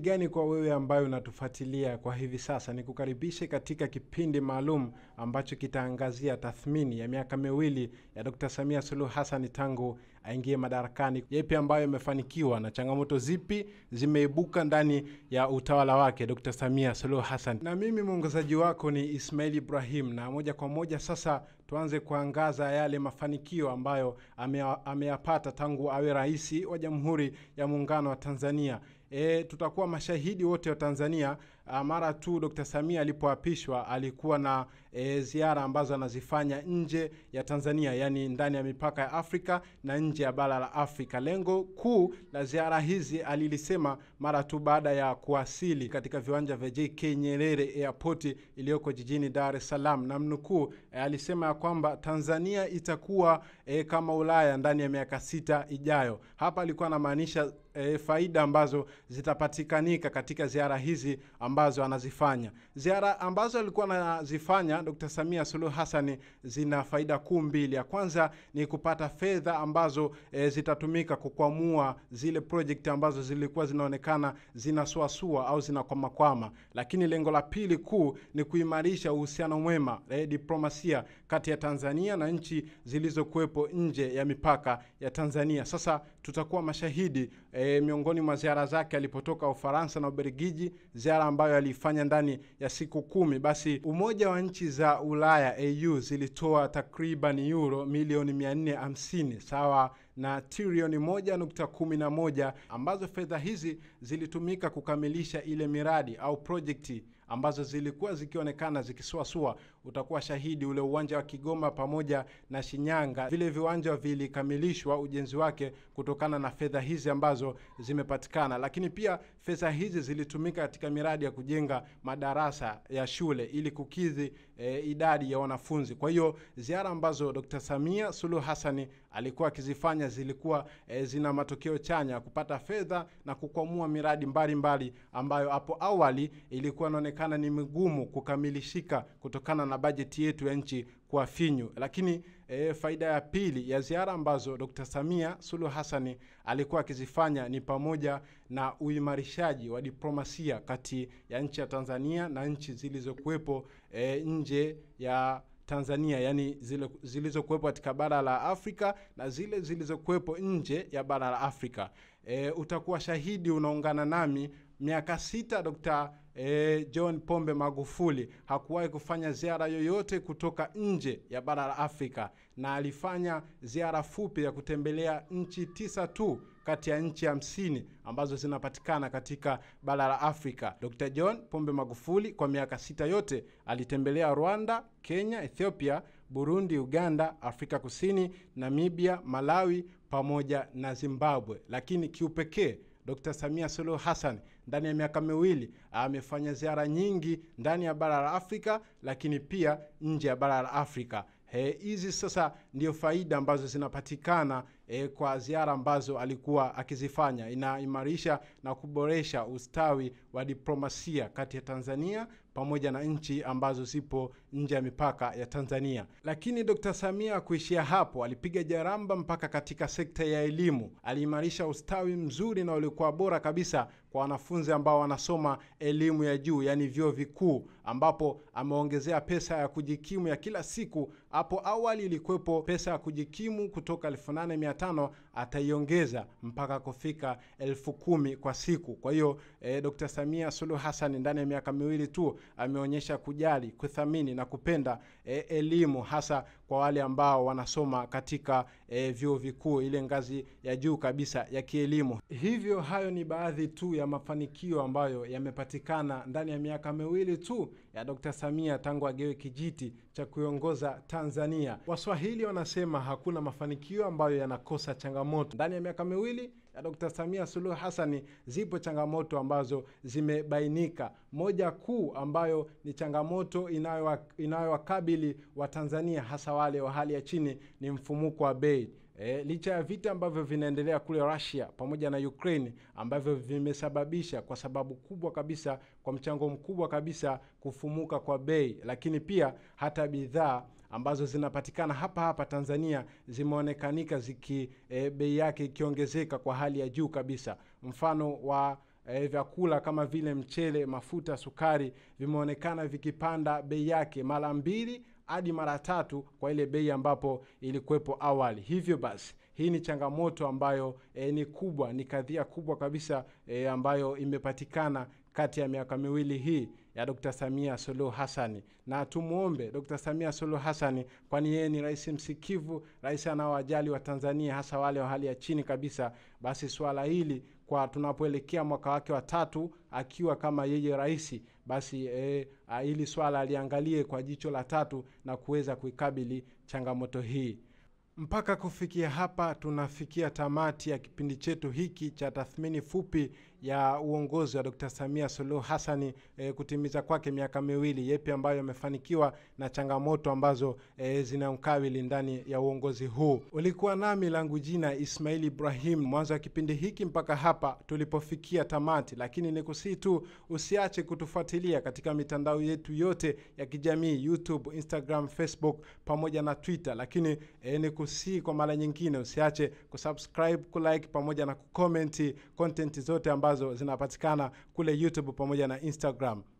gani kwa wewe ambayo unatufuatilia kwa hivi sasa, ni kukaribishe katika kipindi maalum ambacho kitaangazia tathmini ya miaka miwili ya Dr. Samia Suluhu Hassan tangu aingie madarakani. Yepi ambayo imefanikiwa na changamoto zipi zimeibuka ndani ya utawala wake Dr. Samia Suluhu Hassan. Na mimi mwongozaji wako ni Ismail Ibrahim, na moja kwa moja sasa tuanze kuangaza yale mafanikio ambayo ameyapata tangu awe rais wa Jamhuri ya Muungano wa Tanzania. E, tutakuwa mashahidi wote wa Tanzania Ah, mara tu Dr. Samia alipoapishwa alikuwa na e, ziara ambazo anazifanya nje ya Tanzania, yani ndani ya mipaka ya Afrika na nje ya bara la Afrika. Lengo kuu la ziara hizi alilisema mara tu baada ya kuwasili katika viwanja vya JK Nyerere Airport iliyoko jijini Dar es Salaam, na mnukuu e, alisema ya kwamba Tanzania itakuwa e, kama Ulaya ndani ya miaka sita ijayo. Hapa alikuwa anamaanisha e, faida ambazo zitapatikanika katika ziara hizi ambazo anazifanya. Ziara ambazo alikuwa anazifanya Dr. Samia Suluhu Hassan zina faida kuu mbili. Ya kwanza ni kupata fedha ambazo e, zitatumika kukwamua zile project ambazo zilikuwa zinaonekana zinasuasua au zinakwamakwama, lakini lengo la pili kuu ni kuimarisha uhusiano mwema e, diplomasia kati ya Tanzania na nchi zilizokuwepo nje ya mipaka ya Tanzania. Sasa tutakuwa mashahidi e, miongoni mwa ziara zake alipotoka Ufaransa na Ubelgiji, ziara ambayo aliifanya ndani ya siku kumi. Basi Umoja wa Nchi za Ulaya, EU, zilitoa takriban euro milioni 450 sawa na trilioni 1.11 ambazo fedha hizi zilitumika kukamilisha ile miradi au projekti ambazo zilikuwa zikionekana zikisuasua. Utakuwa shahidi ule uwanja wa Kigoma pamoja na Shinyanga, vile viwanja vilikamilishwa ujenzi wake kutokana na fedha hizi ambazo zimepatikana. Lakini pia fedha hizi zilitumika katika miradi ya kujenga madarasa ya shule ili kukidhi e, idadi ya wanafunzi. Kwa hiyo ziara ambazo Dr. Samia Suluhu Hassan alikuwa akizifanya walizofanya zilikuwa e, zina matokeo chanya kupata fedha na kukwamua miradi mbalimbali mbali ambayo hapo awali ilikuwa inaonekana ni migumu kukamilishika kutokana na bajeti yetu ya nchi kwa finyu. Lakini e, faida ya pili ya ziara ambazo Dr. Samia sulu hasani alikuwa akizifanya ni pamoja na uimarishaji wa diplomasia kati ya nchi ya Tanzania na nchi zilizokuwepo e, nje ya Tanzania, yani zile zilizokuwepo katika bara la Afrika na zile zilizokuwepo nje ya bara la Afrika. E, utakuwa shahidi unaungana nami miaka sita Dr. e, John Pombe Magufuli hakuwahi kufanya ziara yoyote kutoka nje ya bara la Afrika, na alifanya ziara fupi ya kutembelea nchi tisa tu kati ya nchi hamsini ambazo zinapatikana katika bara la Afrika. Dr. John Pombe Magufuli kwa miaka sita yote alitembelea Rwanda, Kenya, Ethiopia, Burundi, Uganda, Afrika Kusini, Namibia, Malawi pamoja na Zimbabwe, lakini kiupekee Dr. Samia Suluhu Hassan ndani ya miaka miwili amefanya ziara nyingi ndani ya bara la Afrika, lakini pia nje ya bara la Afrika. Eh, hizi e, sasa ndio faida ambazo zinapatikana e, kwa ziara ambazo alikuwa akizifanya. Inaimarisha na kuboresha ustawi wa diplomasia kati ya Tanzania pamoja na nchi ambazo zipo nje ya mipaka ya Tanzania. Lakini Dr. Samia kuishia hapo, alipiga jaramba mpaka katika sekta ya elimu. Aliimarisha ustawi mzuri na uliokuwa bora kabisa kwa wanafunzi ambao wanasoma elimu ya juu yaani vyuo vikuu, ambapo ameongezea pesa ya kujikimu ya kila siku. Hapo awali ilikuwepo pesa ya kujikimu kutoka 85 ataiongeza mpaka kufika 1 kwa siku. Kwa hiyo eh, Dr. Samia sulu Hassan ndani ya miaka miwili tu ameonyesha kujali, kuthamini na kupenda eh, elimu hasa kwa wale ambao wanasoma katika eh, vyuo vikuu, ile ngazi ya juu kabisa ya kielimu. Hivyo hayo ni baadhi tu ya mafanikio ambayo yamepatikana ndani ya miaka miwili tu ya Dr. Samia tangu agewe kijiti cha kuiongoza Tanzania. Waswahili wanasema hakuna mafanikio ambayo yanakosa changamoto. Ndani ya miaka miwili ya Dr. Samia Suluhu Hassan zipo changamoto ambazo zimebainika. Moja kuu ambayo ni changamoto inayowakabili wa Watanzania hasa wale wa hali ya chini ni mfumuko wa bei. E, licha ya vita ambavyo vinaendelea kule Russia pamoja na Ukraine ambavyo vimesababisha kwa sababu kubwa kabisa kwa mchango mkubwa kabisa kufumuka kwa bei, lakini pia hata bidhaa ambazo zinapatikana hapa hapa Tanzania zimeonekanika ziki e, bei yake ikiongezeka kwa hali ya juu kabisa. Mfano wa E, vyakula kama vile mchele, mafuta, sukari vimeonekana vikipanda bei yake mara mbili hadi mara tatu kwa ile bei ambapo ilikuwepo awali. Hivyo basi hii ni changamoto ambayo e, ni kubwa, ni kadhia kubwa kabisa e, ambayo imepatikana kati ya miaka miwili hii ya Dr. Samia Suluhu Hassan, na tumwombe Dr. Samia Suluhu Hassan, kwani yeye ni rais msikivu, rais anaowajali wa Tanzania hasa wale wa hali ya chini kabisa. Basi swala hili kwa tunapoelekea mwaka wake wa tatu akiwa kama yeye rais, basi e, hili swala aliangalie kwa jicho la tatu na kuweza kuikabili changamoto hii. Mpaka kufikia hapa tunafikia tamati ya kipindi chetu hiki cha tathmini fupi ya uongozi wa Dr. Samia Suluhu Hassan e, kutimiza kwake miaka miwili, yepi ambayo amefanikiwa na changamoto ambazo e, eh, zinamkabili ndani ya uongozi huu. Ulikuwa nami langu jina Ismail Ibrahim, mwanzo wa kipindi hiki mpaka hapa tulipofikia tamati, lakini ni kusii tu usiache kutufuatilia katika mitandao yetu yote ya kijamii YouTube, Instagram, Facebook pamoja na Twitter, lakini e, ni si kwa mara nyingine, usiache kusubscribe, kulike pamoja na kucomment content zote ambazo zinapatikana kule YouTube pamoja na Instagram.